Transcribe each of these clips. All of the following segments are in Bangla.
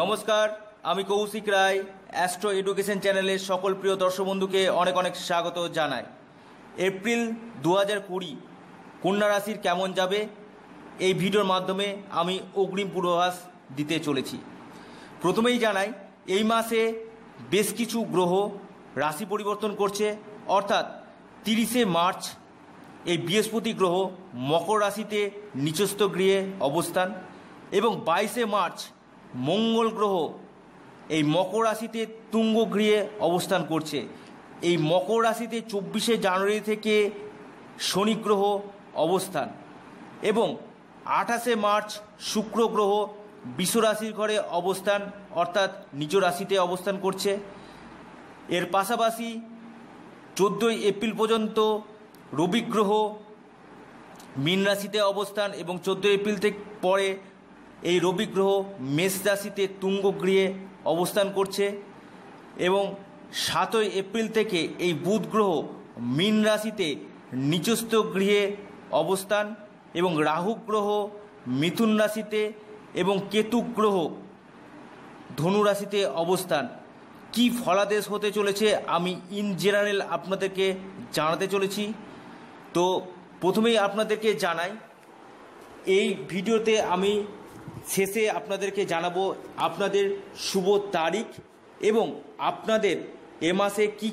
নমস্কার আমি কৌশিক রায় অ্যাস্ট্রো এডুকেশন চ্যানেলের সকল প্রিয় দর্শক বন্ধুকে অনেক অনেক স্বাগত জানাই এপ্রিল দু হাজার কুড়ি কন্যা রাশির কেমন যাবে এই ভিডিওর মাধ্যমে আমি অগ্রিম পূর্বাভাস দিতে চলেছি প্রথমেই জানাই এই মাসে বেশ কিছু গ্রহ রাশি পরিবর্তন করছে অর্থাৎ তিরিশে মার্চ এই বৃহস্পতি গ্রহ মকর রাশিতে নিচস্থ গৃহে অবস্থান এবং বাইশে মার্চ মঙ্গল গ্রহ এই মকর রাশিতে তুঙ্গ গৃহে অবস্থান করছে এই মকর রাশিতে চব্বিশে জানুয়ারি থেকে শনি গ্রহ অবস্থান এবং আঠাশে মার্চ শুক্র গ্রহ রাশির ঘরে অবস্থান অর্থাৎ নিজ রাশিতে অবস্থান করছে এর পাশাপাশি চোদ্দোই এপ্রিল পর্যন্ত রবি গ্রহ মীন রাশিতে অবস্থান এবং চোদ্দোই এপ্রিল থেকে পরে এই রবি গ্রহ মেষ রাশিতে গৃহে অবস্থান করছে এবং সাতই এপ্রিল থেকে এই বুধ গ্রহ মীন রাশিতে নিচস্থ গৃহে অবস্থান এবং রাহু গ্রহ মিথুন রাশিতে এবং কেতু গ্রহ ধনু রাশিতে অবস্থান কি ফলাদেশ হতে চলেছে আমি ইন জেনারেল আপনাদেরকে জানাতে চলেছি তো প্রথমেই আপনাদেরকে জানাই এই ভিডিওতে আমি শেষে আপনাদেরকে জানাবো আপনাদের শুভ তারিখ এবং আপনাদের এ মাসে কি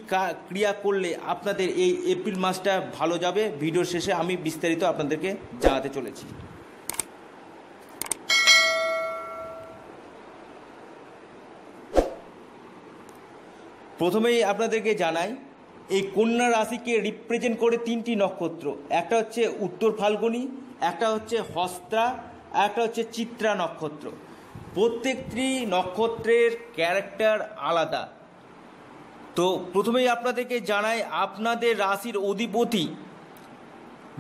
ক্রিয়া করলে আপনাদের এই এপ্রিল মাসটা ভালো যাবে ভিডিও শেষে আমি বিস্তারিত আপনাদেরকে জানাতে চলেছি প্রথমেই আপনাদেরকে জানাই এই কন্যা রাশিকে রিপ্রেজেন্ট করে তিনটি নক্ষত্র একটা হচ্ছে উত্তর ফাল্গুনি একটা হচ্ছে হস্তা একটা হচ্ছে চিত্রা নক্ষত্র প্রত্যেকটি নক্ষত্রের ক্যারেক্টার আলাদা তো প্রথমেই আপনাদেরকে জানাই আপনাদের রাশির অধিপতি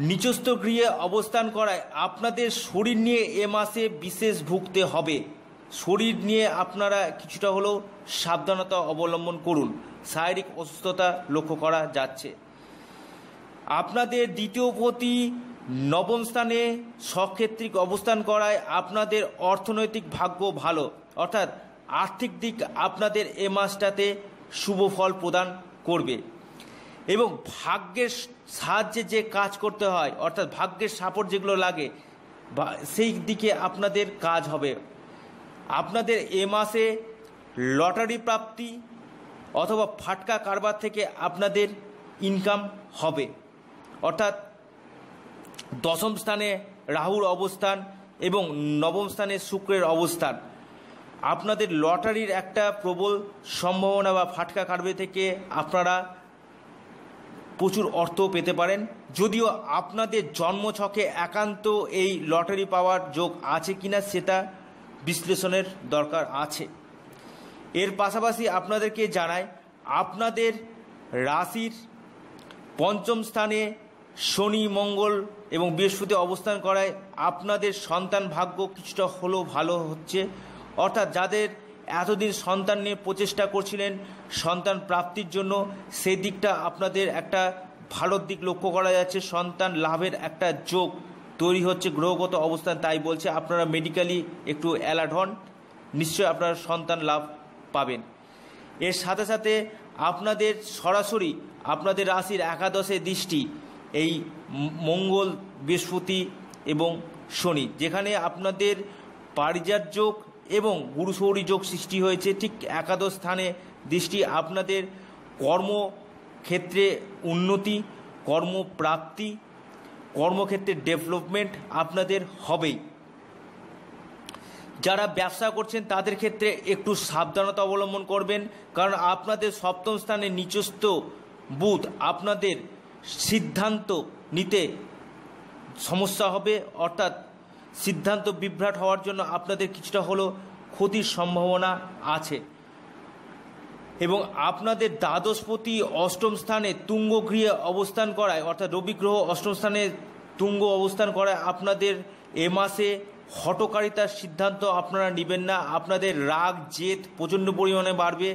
নিচস্থ গৃহে অবস্থান করায় আপনাদের শরীর নিয়ে এ মাসে বিশেষ ভুগতে হবে শরীর নিয়ে আপনারা কিছুটা হলেও সাবধানতা অবলম্বন করুন শারীরিক অসুস্থতা লক্ষ্য করা যাচ্ছে আপনাদের দ্বিতীয় প্রতি নবম স্থানে সক্ষেত্রিক অবস্থান করায় আপনাদের অর্থনৈতিক ভাগ্য ভালো অর্থাৎ আর্থিক দিক আপনাদের এ মাসটাতে শুভ ফল প্রদান করবে এবং ভাগ্যের সাহায্যে যে কাজ করতে হয় অর্থাৎ ভাগ্যের সাপোর্ট যেগুলো লাগে বা সেই দিকে আপনাদের কাজ হবে আপনাদের এ মাসে লটারি প্রাপ্তি অথবা ফাটকা কারবার থেকে আপনাদের ইনকাম হবে অর্থাৎ দশম স্থানে রাহুর অবস্থান এবং নবম স্থানে শুক্রের অবস্থান আপনাদের লটারির একটা প্রবল সম্ভাবনা বা ফাটকা কাটবে থেকে আপনারা প্রচুর অর্থ পেতে পারেন যদিও আপনাদের জন্মছকে একান্ত এই লটারি পাওয়ার যোগ আছে কিনা সেটা বিশ্লেষণের দরকার আছে এর পাশাপাশি আপনাদেরকে জানায় আপনাদের রাশির পঞ্চম স্থানে শনি মঙ্গল এবং বৃহস্পতি অবস্থান করায় আপনাদের সন্তান ভাগ্য কিছুটা হলেও ভালো হচ্ছে অর্থাৎ যাদের এতদিন সন্তান নিয়ে প্রচেষ্টা করছিলেন সন্তান প্রাপ্তির জন্য সেই দিকটা আপনাদের একটা ভালোর দিক লক্ষ্য করা যাচ্ছে সন্তান লাভের একটা যোগ তৈরি হচ্ছে গ্রহগত অবস্থান তাই বলছে আপনারা মেডিকেলি একটু অ্যালার্ট হন নিশ্চয়ই আপনারা সন্তান লাভ পাবেন এর সাথে সাথে আপনাদের সরাসরি আপনাদের রাশির একাদশে দৃষ্টি এই মঙ্গল বৃহস্পতি এবং শনি যেখানে আপনাদের পারিজাত যোগ এবং গুরুসৌরী যোগ সৃষ্টি হয়েছে ঠিক একাদশ স্থানে দৃষ্টি আপনাদের কর্মক্ষেত্রে উন্নতি কর্মপ্রাপ্তি কর্মক্ষেত্রে ডেভেলপমেন্ট আপনাদের হবেই যারা ব্যবসা করছেন তাদের ক্ষেত্রে একটু সাবধানতা অবলম্বন করবেন কারণ আপনাদের সপ্তম স্থানে নিচস্থ বুথ আপনাদের সিদ্ধান্ত নিতে সমস্যা হবে অর্থাৎ সিদ্ধান্ত বিভ্রাট হওয়ার জন্য আপনাদের কিছুটা হলো ক্ষতির সম্ভাবনা আছে এবং আপনাদের দ্বাদশপতি অষ্টম স্থানে তুঙ্গ গৃহে অবস্থান করায় অর্থাৎ রবি গ্রহ অষ্টম স্থানে তুঙ্গ অবস্থান করায় আপনাদের এ মাসে হটকারিতার সিদ্ধান্ত আপনারা নেবেন না আপনাদের রাগ জেদ প্রচণ্ড পরিমাণে বাড়বে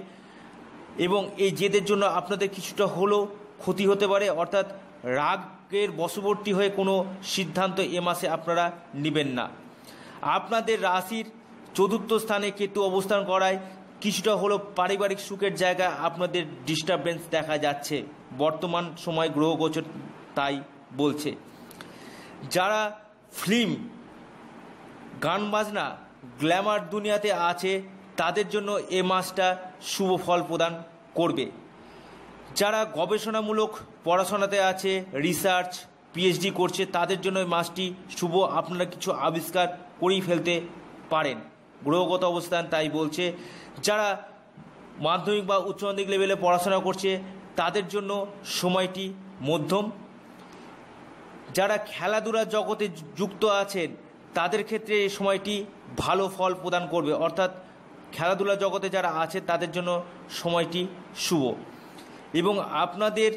এবং এই জেদের জন্য আপনাদের কিছুটা হলেও ক্ষতি হতে পারে অর্থাৎ রাগের বশবর্তী হয়ে কোনো সিদ্ধান্ত এ মাসে আপনারা নেবেন না আপনাদের রাশির চতুর্থ স্থানে কেতু অবস্থান করায় কিছুটা হলো পারিবারিক সুখের জায়গায় আপনাদের ডিস্টারবেন্স দেখা যাচ্ছে বর্তমান সময় গ্রহগোচর তাই বলছে যারা ফিল্ম গান বাজনা গ্ল্যামার দুনিয়াতে আছে তাদের জন্য এ মাসটা শুভ ফল প্রদান করবে যারা গবেষণামূলক পড়াশোনাতে আছে রিসার্চ পিএইচডি করছে তাদের জন্য এই মাসটি শুভ আপনারা কিছু আবিষ্কার করেই ফেলতে পারেন গ্রহগত অবস্থান তাই বলছে যারা মাধ্যমিক বা উচ্চ মাধ্যমিক লেভেলে পড়াশোনা করছে তাদের জন্য সময়টি মধ্যম যারা খেলাধুলার জগতে যুক্ত আছেন তাদের ক্ষেত্রে এই সময়টি ভালো ফল প্রদান করবে অর্থাৎ খেলাধুলা জগতে যারা আছে তাদের জন্য সময়টি শুভ এবং আপনাদের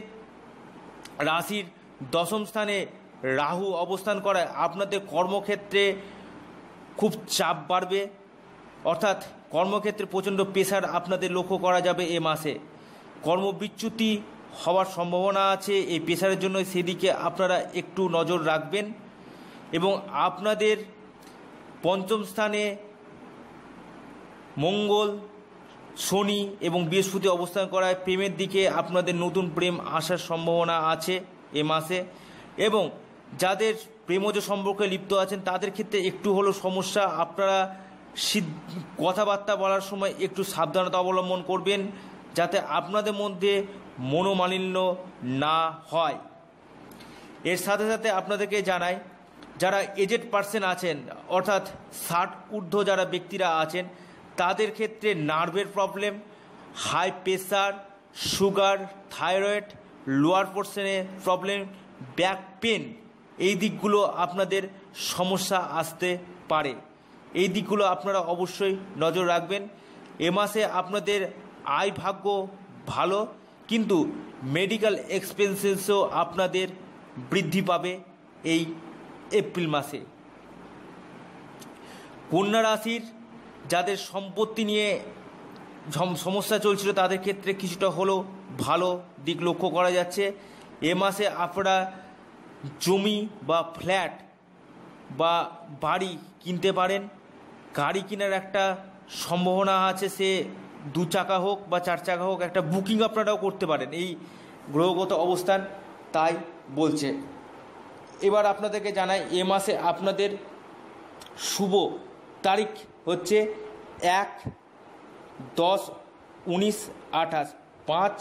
রাশির দশম স্থানে রাহু অবস্থান করায় আপনাদের কর্মক্ষেত্রে খুব চাপ বাড়বে অর্থাৎ কর্মক্ষেত্রে প্রচণ্ড প্রেশার আপনাদের লক্ষ্য করা যাবে এ মাসে কর্মবিচ্যুতি হওয়ার সম্ভাবনা আছে এই প্রেশারের জন্য সেদিকে আপনারা একটু নজর রাখবেন এবং আপনাদের পঞ্চম স্থানে মঙ্গল শনি এবং বৃহস্পতি অবস্থান করায় প্রেমের দিকে আপনাদের নতুন প্রেম আসার সম্ভাবনা আছে এ মাসে এবং যাদের প্রেমজ সম্পর্কে লিপ্ত আছেন তাদের ক্ষেত্রে একটু হলো সমস্যা আপনারা কথাবার্তা বলার সময় একটু সাবধানতা অবলম্বন করবেন যাতে আপনাদের মধ্যে মনোমালিন্য না হয় এর সাথে সাথে আপনাদেরকে জানাই যারা এজেড পার্সন আছেন অর্থাৎ ষাট ঊর্ধ্ব যারা ব্যক্তিরা আছেন তাদের ক্ষেত্রে নার্ভের problem high pressure sugar thyroid lower পোর্শনের প্রবলেম ব্যাক পেন এই দিকগুলো আপনাদের সমস্যা আসতে পারে এই দিকগুলো আপনারা অবশ্যই নজর রাখবেন এ মাসে আপনাদের আয় ভাগ্য ভালো কিন্তু মেডিকেল এক্সপেন্সেসও আপনাদের বৃদ্ধি পাবে এই এপ্রিল মাসে কন্যা রাশির যাদের সম্পত্তি নিয়ে সমস্যা চলছিল তাদের ক্ষেত্রে কিছুটা হলো ভালো দিক লক্ষ্য করা যাচ্ছে এ মাসে আপনারা জমি বা ফ্ল্যাট বা বাড়ি কিনতে পারেন গাড়ি কেনার একটা সম্ভাবনা আছে সে দু চাকা হোক বা চার চাকা হোক একটা বুকিং আপনারাও করতে পারেন এই গ্রহগত অবস্থান তাই বলছে এবার আপনাদেরকে জানাই এ মাসে আপনাদের শুভ তারিখ হচ্ছে এক দশ উনিশ আঠাশ পাঁচ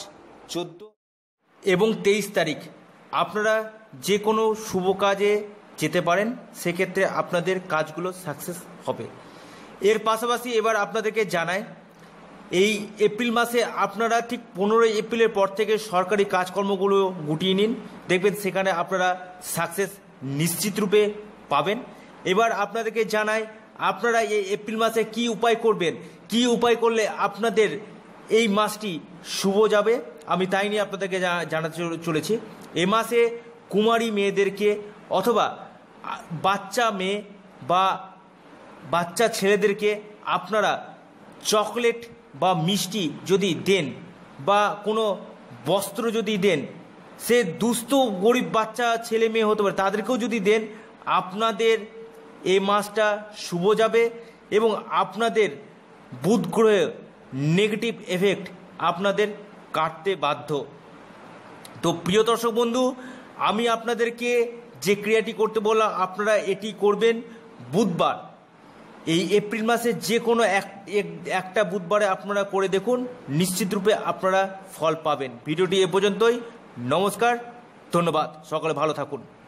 চোদ্দ এবং তেইশ তারিখ আপনারা যে কোনো শুভ কাজে যেতে পারেন সেক্ষেত্রে আপনাদের কাজগুলো সাকসেস হবে এর পাশাপাশি এবার আপনাদেরকে জানায় এই এপ্রিল মাসে আপনারা ঠিক পনেরোই এপ্রিলের পর থেকে সরকারি কাজকর্মগুলো গুটিয়ে নিন দেখবেন সেখানে আপনারা সাকসেস নিশ্চিত রূপে পাবেন এবার আপনাদেরকে জানায় আপনারা এই এপ্রিল মাসে কি উপায় করবেন কি উপায় করলে আপনাদের এই মাসটি শুভ যাবে আমি তাই নিয়ে আপনাদেরকে জানাতে চলেছি এ মাসে কুমারী মেয়েদেরকে অথবা বাচ্চা মেয়ে বা বাচ্চা ছেলেদেরকে আপনারা চকলেট বা মিষ্টি যদি দেন বা কোনো বস্ত্র যদি দেন সে দুস্থ গরিব বাচ্চা ছেলে মেয়ে হতে পারে তাদেরকেও যদি দেন আপনাদের এই মাসটা শুভ যাবে এবং আপনাদের বুধ গ্রহে নেগেটিভ এফেক্ট আপনাদের কাটতে বাধ্য তো প্রিয় দর্শক বন্ধু আমি আপনাদেরকে যে ক্রিয়াটি করতে বললাম আপনারা এটি করবেন বুধবার এই এপ্রিল মাসে যে কোনো এক একটা বুধবারে আপনারা করে দেখুন নিশ্চিতরূপে আপনারা ফল পাবেন ভিডিওটি এ পর্যন্তই নমস্কার ধন্যবাদ সকলে ভালো থাকুন